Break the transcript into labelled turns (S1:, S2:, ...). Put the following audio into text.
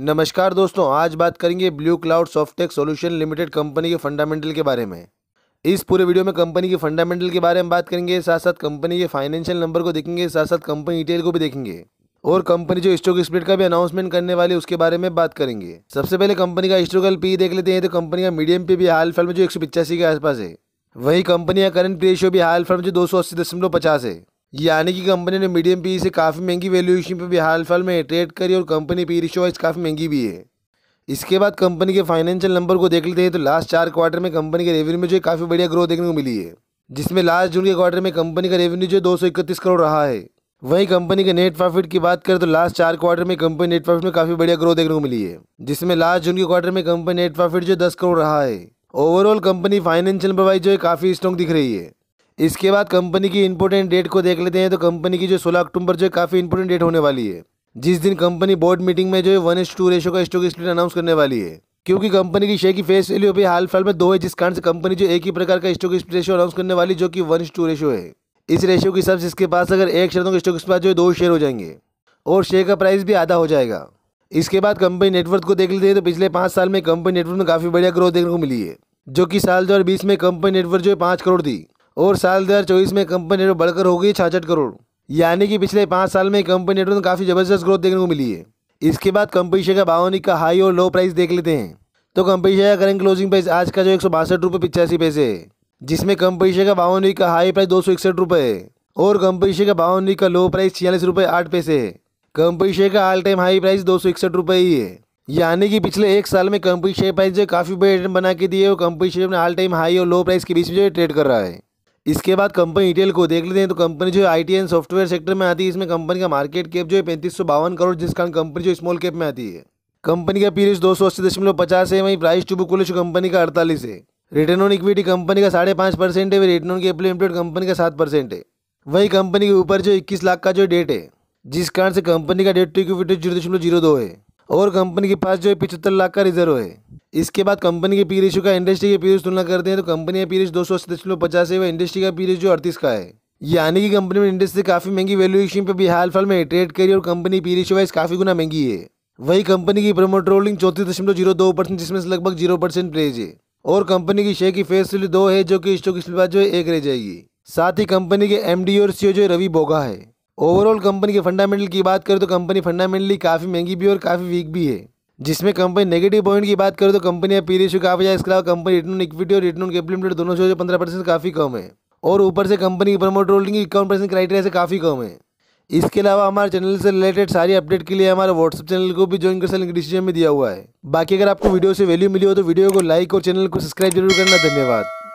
S1: नमस्कार दोस्तों आज बात करेंगे Blue Cloud Softech solution limited company के फंडामेंटल के बारे में इस पूरे वीडियो में कंपनी के फंडामेंटल के बारे में बात करेंगे साथ साथ कंपनी के फाइनेंशियल नंबर को देखेंगे साथ साथ कंपनी डिटेल को भी देखेंगे और कंपनी जो स्टॉक स्प्लिट का भी अनाउंसमेंट करने वाली उसके बारे में बात करेंगे सबसे पहले कंपनी का स्टॉकल पी देख लेते हैं तो कंपनी का मीडियम पी भी हाल फिलहाल में जो एक के आसपास है वही कंपनी का करंट पी रेशियो भी हाल फिलहाल में जो दो है यानी कि कंपनी ने मीडियम पी से काफ़ी महंगी वैल्यूएशन पर भी हाल फिलहाल में ट्रेड करी और कंपनी पी रिशो वाइज काफ़ी महंगी भी है इसके बाद कंपनी के फाइनेंशियल नंबर को देख लेते हैं तो लास्ट चार क्वार्टर में कंपनी के रेवेन्यू में जो काफ़ी बढ़िया ग्रोथ देखने को मिली है जिसमें लास्ट जून के क्वार्टर में कंपनी का रेवेन्यू जो दो करोड़ रहा है वहीं कंपनी के नेट प्रॉफिट की बात करें तो लास्ट चार क्वार्टर में कंपनी नेट प्रॉफिट में काफ़ी बढ़िया ग्रोथ देखने को मिली है जिसमें लास्ट जून के क्वार्टर में कंपनी नेट प्रॉफिट जो दस करोड़ रहा है ओवरऑल कंपनी फाइनेंशियल वाइज जो है काफ़ी स्ट्रॉन्ग दिख रही है इसके बाद कंपनी की इंपोर्टेंट डेट को देख लेते हैं तो कंपनी की जो 16 अक्टूबर जो काफ़ी इंपोर्टेंट डेट होने वाली है जिस दिन कंपनी बोर्ड मीटिंग में जो है वन एस टू रेशो का स्टॉक स्प्लिट अनाउंस करने वाली है क्योंकि कंपनी की शेयर की फेस वैल्यू अभी हाल फिलहाल में दो है जिस कारण से कंपनी जो एक ही प्रकार का स्टॉक स्प्लिट रेशो अनाउंस करने वाली जो कि वन टू रेशो है इस रेशियो के हिसाब से इसके पास अगर एक शेयर स्टॉक स्प्लिट जो है दो शेयर हो जाएंगे और शेयर का प्राइस भी आधा हो जाएगा इसके बाद कंपनी नेटवर्क को देख लेते हैं तो पिछले पाँच साल में कंपनी नेटवर्क में काफ़ी बढ़िया ग्रोथ देखने को मिली है जो कि साल दो में कंपनी नेटवर्क जो है पाँच करोड़ थी और साल चौबीस में कंपनी नेटवर्क बढ़कर हो गई छाछठ करोड़ यानी कि पिछले पाँच साल में कंपनी नेटवर्क में काफ़ी ज़बरदस्त ग्रोथ देखने को मिली है इसके बाद कंपनी शेयर का बावनी का हाई और लो प्राइस देख लेते हैं तो कंपनी शेयर का करेंट क्लोजिंग प्राइस आज का जो एक सौ बासठ रुपये पिचासी पैसे है जिसमें कंपनी शेयर का बावनी का हाई प्राइस दो सौ इकसठ रुपये है और कंपनी शेयर का बावनी का लो प्राइस छियालीस रुपये आठ पैसे है कंपनी शेयर का ऑल टाइम हाई प्राइस दो सौ इकसठ रुपये ही है यानी कि पिछले एक साल में कंपनी शेयर प्राइस जो काफ़ी बड़े रिटर्न बना के दिए और कंपनी शेयर ने ऑल टाइम हाई और लो प्राइस के बीच में जो ट्रेड कर रहा है इसके बाद कंपनी रिटेल को देख लेते हैं तो कंपनी जो आई टी सॉफ्टवेयर सेक्टर में आती है इसमें कंपनी का मार्केट कैप जो है पैंतीस सौ बावन करोड़ जिस कारण कंपनी जो स्मॉल कैप में आती है कंपनी का पीरियस दो सौ अस्सी दशमलव पचास है वहीं प्राइस टू बुक कंपनी का अड़तालीस है रिटर्न ऑन इक्विटी कंपनी का साढ़े पाँच परसेंट है वही return on capital employed company का सात परसेंट है वही कंपनी के ऊपर जो इक्कीस लाख का जो डेट है जिस कारण से कंपनी का डेट टू इक्विटी जीरो दशमलव जीरो दो है और कंपनी के पास जो है पिछहत्तर लाख का रिजर्व है इसके बाद कंपनी के पी रेशो का इंडस्ट्री के पी तुलना करते हैं तो कंपनी का पी दो सौ अस्सी दशमलव पचास है वह इंडस्ट्री का पीरियस जो अड़तीस का है यानी कि कंपनी में इंडस्ट्री काफ़ी महंगी वैल्यूएशन पर भी हाल फाल में ट्रेड करी और कंपनी पी रेशो वाइज काफ़ी गुना महंगी है वही कंपनी की प्रमोट होल्डिंग चौतीस दशमलव जीरो दो परसेंट जिसमें से लगभग जीरो परसेंट प्लेज है और कंपनी की शेयर की फेस वैल्यू दो है जो कि स्टॉक इसके बाद जो है एक रह जाएगी साथ ही कंपनी के एमडी और सीईओ जो रवि बोगा है ओवरऑल कंपनी के फंडामेंटल की बात करें तो कंपनी फंडामेंटली काफ़ी महंगी भी और काफ़ी वीक भी है जिसमें कंपनी नेगेटिव पॉइंट की बात करें तो कंपनी या पी रेशियो काफ़ी है इसके अलावा कंपनी रिटर्न इक्विटी और रिटर्न कैपिटल दोनों से पंद्रह परसेंट काफ़ी कम है और ऊपर से कंपनी की प्रमोट होल्डिंग इक्यावन परसेंट क्राइटेरिया से काफ़ी कम है इसके अलावा हमारे चैनल से रिलेटेड सारी अपडेट के लिए हमारे व्हाट्सअप चैनल को भी ज्वाइन कर सकने डिसीजन में दिया हुआ है बाकी अगर आपको वीडियो से वैल्यू मिली हो तो वीडियो को लाइक और चैनल को सब्सक्राइब जरूर करना धन्यवाद